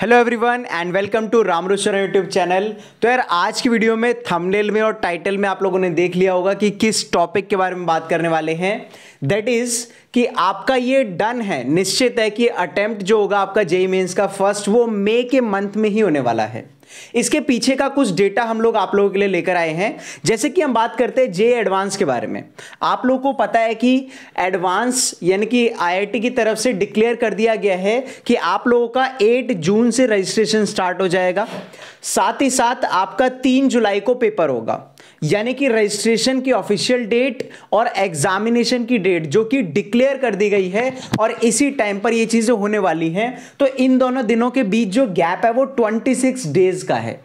hello everyone and welcome to Ram रुचरा YouTube channel तो यार आज की वीडियो में थंबनेल में और टाइटल में आप लोगों ने देख लिया होगा कि किस टॉपिक के बारे में बात करने वाले हैं दैट इज़ कि आपका ये डन है निश्चित है कि अटेम्प्ट जो होगा आपका जेई मेन्स का फर्स्ट वो मई के मंथ में ही होने वाला है इसके पीछे का कुछ डेटा हम लोग आप लोगों के लिए लेकर आए हैं जैसे कि हम बात करते हैं जे एडवांस के बारे में आप लोगों को पता है कि एडवांस यानी कि आईआईटी की तरफ से डिक्लेयर कर दिया गया है कि आप लोगों का 8 जून से रजिस्ट्रेशन स्टार्ट हो जाएगा साथ ही साथ आपका 3 जुलाई को पेपर होगा यानी कि रजिस्ट्रेशन की ऑफिशियल डेट और एग्जामिनेशन की डेट जो कि डिक्लेयर कर दी गई है और इसी टाइम पर ये चीज़ें होने वाली हैं तो इन दोनों दिनों के बीच जो गैप है वो 26 डेज का है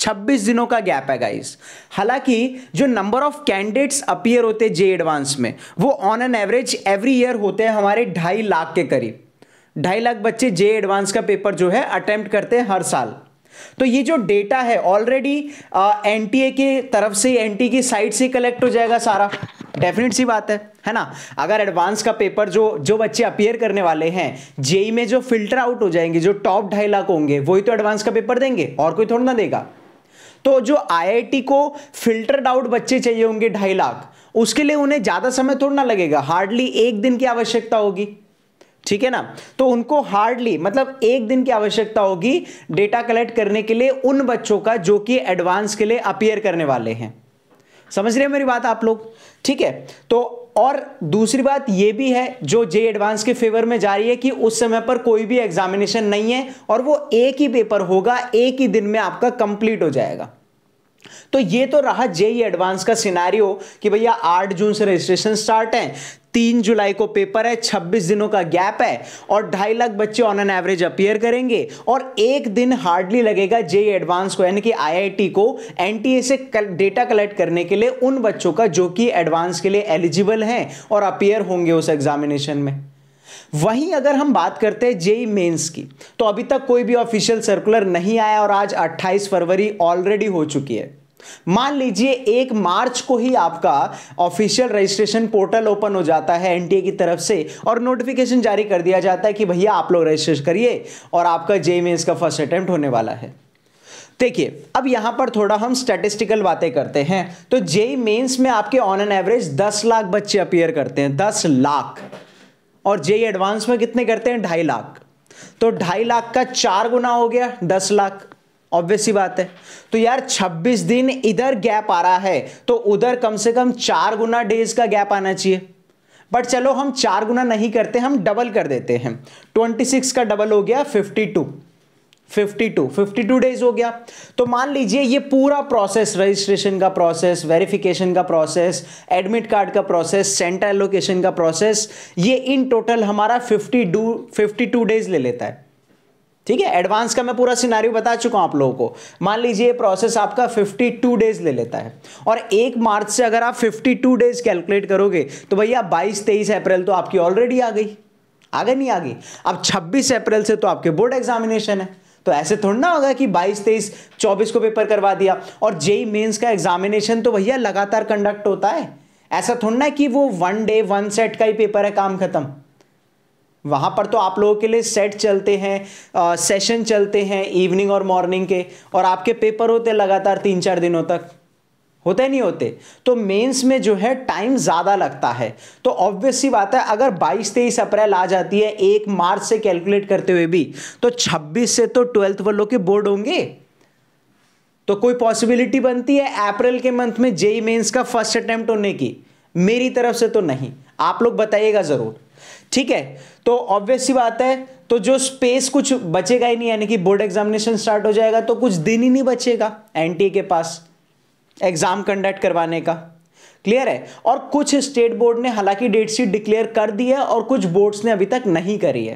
26 दिनों का गैप है गाइस हालांकि जो नंबर ऑफ कैंडिडेट्स अपियर होते जे एडवांस में वो on an average every year होते हैं हमारे ढाई लाख के करीब ढाई लाख बच्चे जे एडवांस का पेपर जो है अटेम्प्ट करते हैं हर साल तो ये जो डेटा है ऑलरेडी एनटीए के तरफ से एनटीए की साइट से कलेक्ट हो जाएगा सारा डेफिनेट सी बात है है ना अगर एडवांस का पेपर जो जो बच्चे अपियर करने वाले हैं जेई e में जो फिल्टर आउट हो जाएंगे जो टॉप ढाई लाख होंगे वही तो एडवांस का पेपर देंगे और कोई थोड़ा ना देगा तो जो आईआईटी को फिल्टर्ड आउट बच्चे चाहिए होंगे ढाई लाख उसके लिए उन्हें ज़्यादा समय थोड़ा ना लगेगा हार्डली एक दिन की आवश्यकता होगी ठीक है ना तो उनको हार्डली मतलब एक दिन की आवश्यकता होगी डेटा कलेक्ट करने के लिए उन बच्चों का जो कि एडवांस के लिए अपियर करने वाले हैं समझ रहे हैं मेरी बात आप लोग ठीक है तो और दूसरी बात यह भी है जो जे एडवांस के फेवर में जा रही है कि उस समय पर कोई भी एग्जामिनेशन नहीं है और वो एक ही पेपर होगा एक ही दिन में आपका कंप्लीट हो जाएगा तो ये तो रहा जेई एडवांस का सिनारियो कि भैया 8 जून से रजिस्ट्रेशन स्टार्ट है तीन जुलाई को पेपर है छब्बीस दिनों का गैप है और ढाई लाख बच्चे ऑन एन एवरेज अपियर करेंगे और एक दिन हार्डली लगेगा जे एडवांस e को यानी कि आईआईटी को एनटीए से डेटा कलेक्ट करने के लिए उन बच्चों का जो कि एडवांस के लिए एलिजिबल हैं और अपियर होंगे उस एग्जामिनेशन में वहीं अगर हम बात करते हैं जेई मेंस e की तो अभी तक कोई भी ऑफिशियल सर्कुलर नहीं आया और आज 28 फरवरी ऑलरेडी हो चुकी है मान लीजिए एक मार्च को ही आपका ऑफिशियल रजिस्ट्रेशन पोर्टल ओपन हो जाता है एनटीए की तरफ से और नोटिफिकेशन जारी कर दिया जाता है कि भैया आप लोग रजिस्ट्रेश करिए और आपका जे मेन्स का फर्स्ट अटेम्प्ट होने वाला है देखिए अब यहां पर थोड़ा हम स्टैटिस्टिकल बातें करते हैं तो जेई मेंस में आपके ऑन एन एवरेज दस लाख बच्चे अपियर करते हैं दस लाख और जे एडवांस में कितने करते हैं ढाई लाख तो ढाई लाख का चार गुना हो गया दस लाख ऑब्वियस ही बात है तो यार 26 दिन इधर गैप आ रहा है तो उधर कम से कम चार गुना डेज का गैप आना चाहिए बट चलो हम चार गुना नहीं करते हम डबल कर देते हैं 26 का डबल हो गया 52 52 52 डेज हो गया तो मान लीजिए ये पूरा प्रोसेस रजिस्ट्रेशन का प्रोसेस वेरिफिकेशन का प्रोसेस एडमिट कार्ड का प्रोसेस सेंटर एलोकेशन का प्रोसेस ये इन टोटल हमारा फिफ्टी 52 डेज ले लेता है ठीक है एडवांस का मैं पूरा सिनारियो बता चुका हूं आप लोगों को मान लीजिए प्रोसेस आपका 52 डेज ले लेता है और एक मार्च से अगर आप 52 डेज कैलकुलेट करोगे तो भैया 22 23 अप्रैल तो आपकी ऑलरेडी आ गई आ गई नहीं आ गई अब 26 अप्रैल से तो आपके बोर्ड एग्जामिनेशन है तो ऐसे थोड़ा ना होगा कि 22 23 24 को पेपर करवा दिया और जेई मेन्स e e का एग्जामिनेशन तो भैया लगातार कंडक्ट होता है ऐसा थोड़ा ना कि वो वन डे वन सेट का ही पेपर है काम खत्म वहाँ पर तो आप लोगों के लिए सेट चलते हैं आ, सेशन चलते हैं इवनिंग और मॉर्निंग के और आपके पेपर होते लगातार तीन चार दिनों तक होते नहीं होते तो मेंस में जो है टाइम ज़्यादा लगता है तो ऑब्वियस सी बात है अगर 22 तेईस अप्रैल आ जाती है एक मार्च से कैलकुलेट करते हुए भी तो 26 से तो ट्वेल्थ वालों के बोर्ड होंगे तो कोई पॉसिबिलिटी बनती है अप्रैल के मंथ में जेई मेंस का फर्स्ट अटेम्प्ट होने की मेरी तरफ से तो नहीं आप लोग बताइएगा ज़रूर ठीक है तो ऑब्वियस ही बात है तो जो स्पेस कुछ बचेगा ही नहीं यानी कि बोर्ड एग्जामिनेशन स्टार्ट हो जाएगा तो कुछ दिन ही नहीं बचेगा एनटीए के पास एग्जाम कंडक्ट करवाने का क्लियर है और कुछ स्टेट बोर्ड ने हालांकि डेट शीट डिक्लेयर कर दी है और कुछ बोर्ड्स ने अभी तक नहीं करी है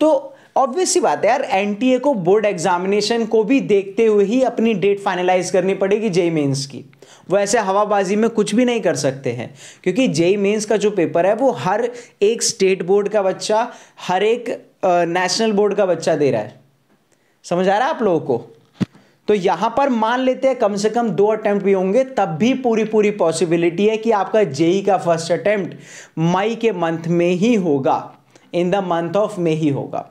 तो ऑब्वियस सी बात है यार एन को बोर्ड एग्जामिनेशन को भी देखते हुए ही अपनी डेट फाइनलाइज करनी पड़ेगी जेई मेन्स की वो ऐसे हवाबाजी में कुछ भी नहीं कर सकते हैं क्योंकि जेई मेन्स का जो पेपर है वो हर एक स्टेट बोर्ड का बच्चा हर एक नेशनल बोर्ड का बच्चा दे रहा है समझ आ रहा है आप लोगों को तो यहां पर मान लेते हैं कम से कम दो अटेम्प्ट भी होंगे तब भी पूरी पूरी पॉसिबिलिटी है कि आपका जेई e का फर्स्ट अटेम्प्ट मई के मंथ में ही होगा in the month of May ही होगा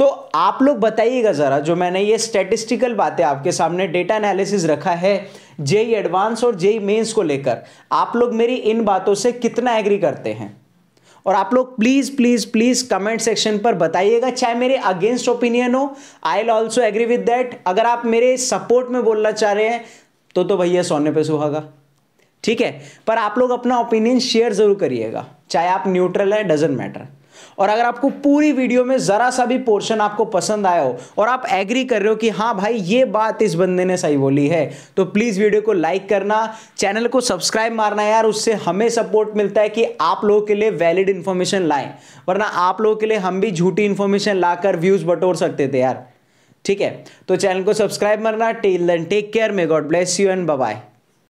तो आप लोग बताइएगा ज़रा जो मैंने ये स्टेटिस्टिकल बातें आपके सामने डेटा एनालिसिस रखा है जेई एडवांस e और जेई मेंस e को लेकर आप लोग मेरी इन बातों से कितना एग्री करते हैं और आप लोग please please please comment section पर बताइएगा चाहे मेरे अगेंस्ट ओपिनियन हो I also agree with that अगर आप मेरे सपोर्ट में बोलना चाह रहे हैं तो तो भैया सोने पे सुहागा ठीक है पर आप लोग अपना ओपिनियन शेयर ज़रूर करिएगा चाहे आप न्यूट्रल है डजेंट मैटर और अगर आपको पूरी वीडियो में ज़रा सा भी पोर्शन आपको पसंद आया हो और आप एग्री कर रहे हो कि हाँ भाई ये बात इस बंदे ने सही बोली है तो प्लीज़ वीडियो को लाइक करना चैनल को सब्सक्राइब मारना यार उससे हमें सपोर्ट मिलता है कि आप लोगों के लिए वैलिड इंफॉर्मेशन लाए वरना आप लोगों के लिए हम भी झूठी इंफॉर्मेशन लाकर व्यूज़ बटोर सकते थे यार ठीक है तो चैनल को सब्सक्राइब मरना tell then take care may God bless you and bye